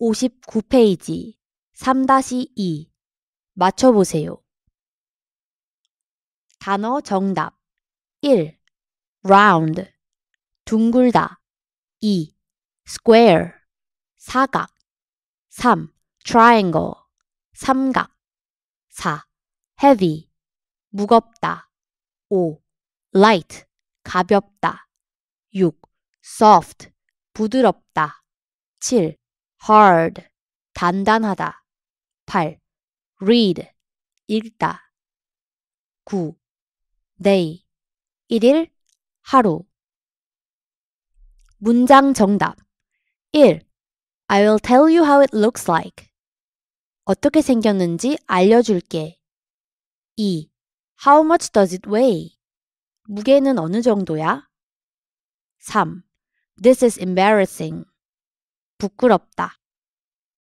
59페이지 3-2 맞춰보세요. 단어 정답 1. round 둥글다 2. square 사각 3. triangle 삼각 4. heavy 무겁다 5. light 가볍다 6. soft 부드럽다 7. hard, 단단하다. 8. read, 읽다. 9. day, 1일, 하루. 문장 정답 1. I will tell you how it looks like. 어떻게 생겼는지 알려줄게. 2. How much does it weigh? 무게는 어느 정도야? 3. This is embarrassing. 부끄럽다.